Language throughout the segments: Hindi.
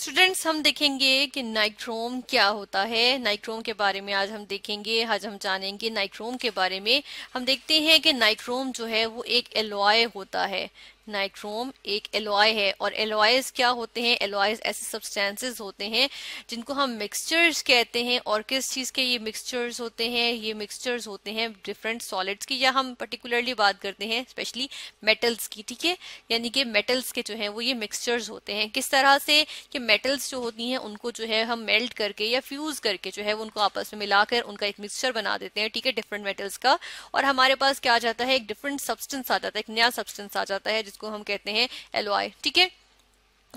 स्टूडेंट्स हम देखेंगे कि नाइक्रोम क्या होता है नाइक्रोम के बारे में आज हम देखेंगे आज हम जानेंगे नाइक्रोम के बारे में हम देखते हैं कि नाइक्रोम जो है वो एक एलॉय होता है नाइट्रोम एक एलोय है और एलोयज क्या होते हैं एलोयज ऐसे सब्सटेंसेस होते हैं जिनको हम मिक्सचर्स कहते हैं और किस चीज़ के ये मिक्सचर्स होते हैं ये मिक्सचर्स होते हैं डिफरेंट सॉलिड्स की या हम पर्टिकुलरली बात करते हैं स्पेशली मेटल्स की ठीक है यानी कि मेटल्स के जो हैं वो ये मिक्सचर्स होते हैं किस तरह से कि मेटल्स जो होती हैं उनको जो है हम मेल्ट करके या फ्यूज़ करके जो है उनको आपस में मिलाकर उनका एक मिक्सचर बना देते हैं ठीक है डिफरेंट मेटल्स का और हमारे पास क्या आ जाता है एक डिफरेंट सब्सटेंस आ जाता है एक नया सब्सटेंस आ जाता है जिस इसको हम कहते हैं एलवाई ठीक है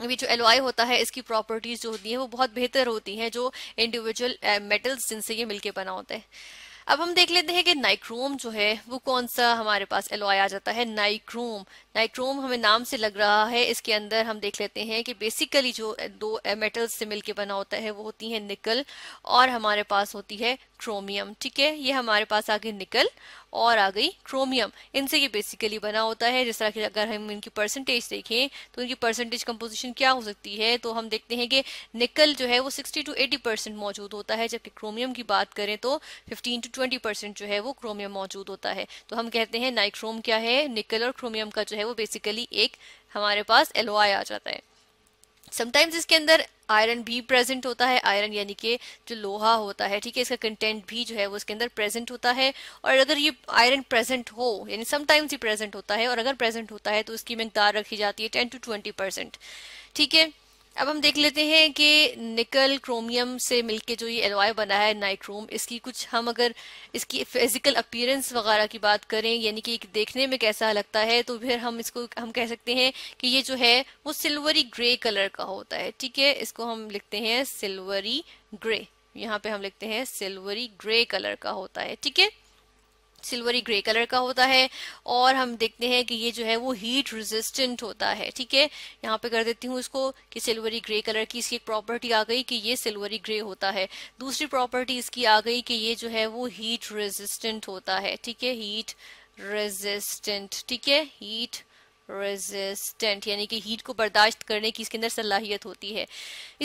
अभी जो एलवाई होता है इसकी प्रॉपर्टीज जो होती है वो बहुत बेहतर होती हैं जो इंडिविजुअल मेटल्स जिनसे ये मिलके बना होता है अब हम देख लेते हैं कि नाइक्रोम जो है वो कौन सा हमारे पास एलॉय आ जाता है नाइक्रोम नाइक्रोम हमें नाम से लग रहा है इसके अंदर हम देख लेते हैं कि बेसिकली जो दो मेटल्स से मिलके बना होता है वो होती है निकल और हमारे पास होती है क्रोमियम ठीक है ये हमारे पास आगे निकल और आ गई क्रोमियम इनसे ये बेसिकली बना होता है जिस तरह की अगर हम इनकी परसेंटेज देखें तो इनकी परसेंटेज कंपोजिशन क्या हो सकती है तो हम देखते हैं कि निकल जो है वो 60 टू 80 परसेंट मौजूद होता है जबकि क्रोमियम की बात करें तो 15 टू 20 परसेंट जो है वो क्रोमियम मौजूद होता है तो हम कहते हैं नाइक्रोम क्या है निकल और क्रोमियम का जो है वो बेसिकली एक हमारे पास एलोआई आ जाता है समटाइम्स इसके अंदर आयरन भी प्रेजेंट होता है आयरन यानी कि जो लोहा होता है ठीक है इसका कंटेंट भी जो है वो इसके अंदर प्रेजेंट होता है और अगर ये आयरन प्रेजेंट हो यानी समटाइम्स ही प्रेजेंट होता है और अगर प्रेजेंट होता है तो उसकी मकदार रखी जाती है टेन टू ट्वेंटी परसेंट ठीक है अब हम देख लेते हैं कि निकल क्रोमियम से मिलके जो ये एलवाई बना है नाइक्रोम इसकी कुछ हम अगर इसकी फिजिकल अपीयरेंस वगैरह की बात करें यानी कि देखने में कैसा लगता है तो फिर हम इसको हम कह सकते हैं कि ये जो है वो सिल्वरी ग्रे कलर का होता है ठीक है इसको हम लिखते हैं सिल्वरी ग्रे यहाँ पे हम लिखते हैं सिल्वरी ग्रे कलर का होता है ठीक है सिल्वरी ग्रे कलर का होता है और हम देखते हैं कि ये जो है वो हीट रेजिस्टेंट होता है ठीक है यहाँ पे कर देती हूँ इसको कि सिल्वरी ग्रे कलर की इसकी एक प्रॉपर्टी आ गई कि ये सिल्वरी ग्रे होता है दूसरी प्रॉपर्टी इसकी आ गई कि ये जो है वो हीट रेजिस्टेंट होता है ठीक है हीट रेजिस्टेंट ठीक है हीट रेजिस्टेंट यानी कि हीट को बर्दाश्त करने की इसके अंदर सलाहियत होती है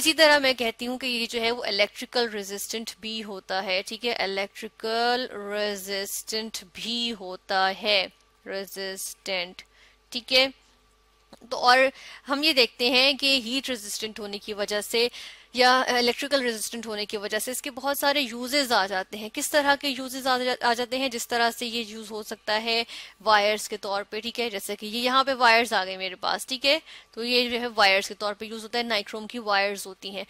इसी तरह मैं कहती हूँ कि ये जो है वो इलेक्ट्रिकल रेजिस्टेंट भी होता है ठीक है इलेक्ट्रिकल रेजिस्टेंट भी होता है रेजिस्टेंट ठीक है तो और हम ये देखते हैं कि हीट रेजिस्टेंट होने की वजह से या इलेक्ट्रिकल रेजिस्टेंट होने की वजह से इसके बहुत सारे यूजेज आ जाते हैं किस तरह के यूजेज आ, जाते हैं जिस तरह से ये यूज हो सकता है वायर्स के तौर पे ठीक है जैसे कि ये यहाँ पे वायर्स आ गए मेरे पास ठीक है तो ये जो है वायर्स के तौर पे यूज होता है नाइक्रोम की वायर्स होती हैं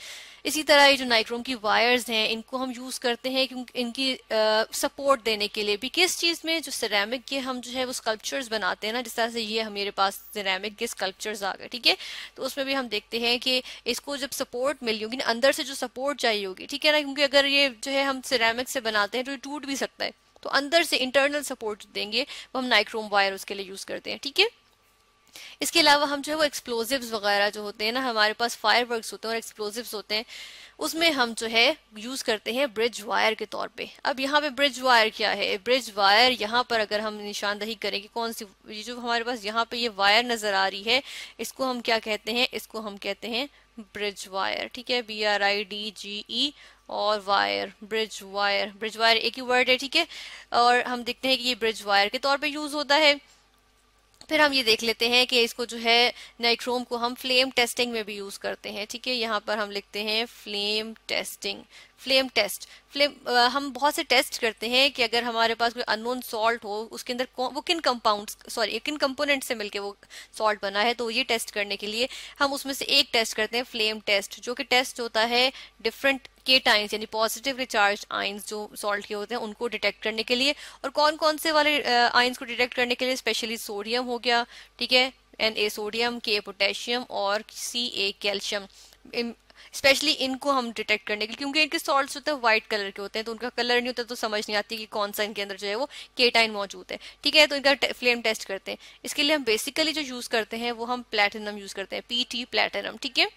इसी तरह ये जो नाइक्रोम की वायर्स हैं इनको हम यूज करते हैं क्योंकि इनकी सपोर्ट देने के लिए भी किस चीज में जो सिरेमिक के हम जो है वो स्कल्पचर्स बनाते हैं ना जिस तरह से ये मेरे पास सिरेमिक के स्कल्पचर्स आ गए ठीक है तो उसमें भी हम देखते हैं कि इसको जब सपोर्ट मिली होगी ना अंदर से जो सपोर्ट चाहिए होगी ठीक है ना क्योंकि अगर ये जो है हम सिरेमिक से बनाते हैं तो ये टूट भी सकता है तो अंदर से इंटरनल सपोर्ट देंगे वो हम नाइक्रोम वायर उसके लिए यूज करते हैं ठीक है इसके अलावा हम जो है वो एक्सप्लोजिव वगैरह जो होते हैं ना हमारे पास फायर होते हैं और एक्सप्लोजिव होते हैं उसमें हम जो है यूज करते हैं ब्रिज वायर के तौर पे अब यहाँ पे ब्रिज वायर क्या है ब्रिज वायर यहाँ पर अगर हम निशानदही करें कि कौन सी जो हमारे पास यहाँ पे ये यह वायर नजर आ रही है इसको हम क्या कहते हैं इसको हम कहते हैं ब्रिज वायर ठीक है B R I D G E और wire bridge wire bridge wire एक ही वर्ड है ठीक है और हम देखते हैं कि ये ब्रिज वायर के तौर पे यूज होता है फिर हम ये देख लेते हैं कि इसको जो है नाइक्रोम को हम फ्लेम टेस्टिंग में भी यूज करते हैं ठीक है यहाँ पर हम लिखते हैं flame testing flame test flame हम बहुत से टेस्ट करते हैं कि अगर हमारे पास कोई अनोन सॉल्ट हो उसके अंदर वो किन कंपाउंड सॉरी किन कंपोनेंट से मिलके वो सॉल्ट बना है तो ये टेस्ट करने के लिए हम उसमें से एक टेस्ट करते हैं फ्लेम टेस्ट जो कि टेस्ट होता है डिफरेंट केट आइंस यानी पॉजिटिव रिचार्ज आइंस जो सॉल्ट के होते हैं उनको डिटेक्ट करने के लिए और कौन कौन से वाले आइंस को डिटेक्ट करने के लिए स्पेशली सोडियम हो गया ठीक है एन ए सोडियम के पोटेशियम और सी ए कैल्शियम स्पेशली इनको हम डिटेक्ट करने के लिए क्योंकि इनके सॉल्ट होते हैं व्हाइट कलर के होते हैं तो उनका कलर नहीं होता तो समझ नहीं आती कि कौन सा इनके अंदर जो है वो केटाइन मौजूद है ठीक है तो इनका फ्लेम टेस्ट करते हैं इसके लिए हम बेसिकली जो यूज़ करते हैं वो हम प्लेटिनम यूज़ करते हैं पी टी प्लेटिनम ठीक है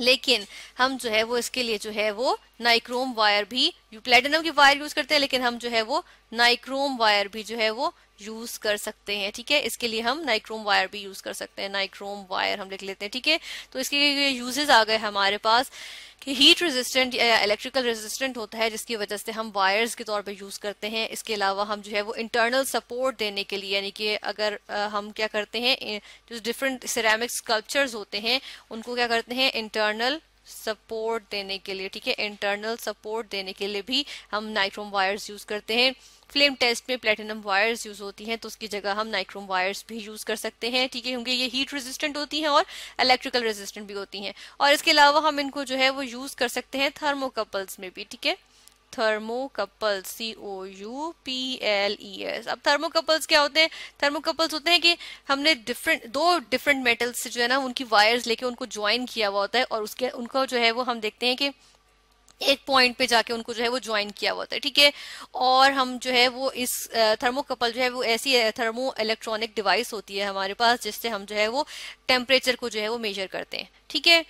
लेकिन हम जो है वो इसके लिए जो है वो नाइक्रोम वायर भी प्लेटिनम की वायर यूज करते हैं लेकिन हम जो है वो नाइक्रोम वायर भी जो है वो यूज कर सकते हैं ठीक है इसके लिए हम नाइक्रोम वायर भी यूज कर सकते हैं नाइक्रोम वायर हम लिख लेते हैं ठीक है तो इसके यूजेस आ गए हमारे पास कि हीट रेजिस्टेंट या इलेक्ट्रिकल रेजिस्टेंट होता है जिसकी वजह से हम वायर्स के तौर पे यूज़ करते हैं इसके अलावा हम जो है वो इंटरनल सपोर्ट देने के लिए यानी कि अगर आ, हम क्या करते हैं जो डिफरेंट सिरेमिक स्कल्पचर्स होते हैं उनको क्या करते हैं इंटरनल सपोर्ट देने के लिए ठीक है इंटरनल सपोर्ट देने के लिए भी हम नाइक्रोम वायर्स यूज करते हैं फ्लेम टेस्ट में प्लेटिनम वायर्स यूज होती हैं तो उसकी जगह हम नाइक्रोम वायर्स भी यूज कर सकते हैं ठीक है क्योंकि ये हीट रेजिस्टेंट होती हैं और इलेक्ट्रिकल रेजिस्टेंट भी होती हैं और इसके अलावा हम इनको जो है वो यूज कर सकते हैं थर्मोकपल्स में भी ठीक है thermocouple C O U P L E S e अब थर्मोकपल्स क्या होते हैं थर्मोकपल्स होते हैं कि हमने डिफरेंट दो डिफरेंट मेटल्स से जो है ना उनकी वायर्स लेके उनको ज्वाइन किया हुआ होता है और उसके उनको जो है वो हम देखते हैं कि एक पॉइंट पे जाके उनको जो है वो ज्वाइन किया हुआ होता है ठीक है और हम जो है वो इस थर्मोकपल जो है वो ऐसी थर्मो इलेक्ट्रॉनिक डिवाइस होती है हमारे पास जिससे हम जो है वो टेम्परेचर को जो है वो मेजर करते हैं ठीक है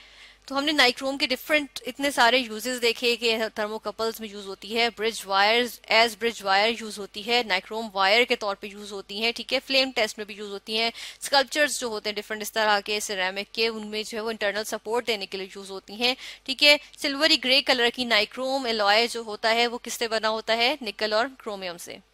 तो हमने नाइक्रोम के डिफरेंट इतने सारे यूजेस देखे कि थर्मोकपल्स में यूज होती है bridge wire as bridge wire use होती है नाइक्रोम वायर के तौर पे यूज होती है ठीक है फ्लेम टेस्ट में भी यूज होती हैं स्कल्पचर्स जो होते हैं डिफरेंट इस तरह के सिरेमिक के उनमें जो है वो इंटरनल सपोर्ट देने के लिए यूज होती हैं ठीक है सिल्वरी ग्रे कलर की नाइक्रोम एलॉय जो होता है वो किससे बना होता है निकल और क्रोमियम से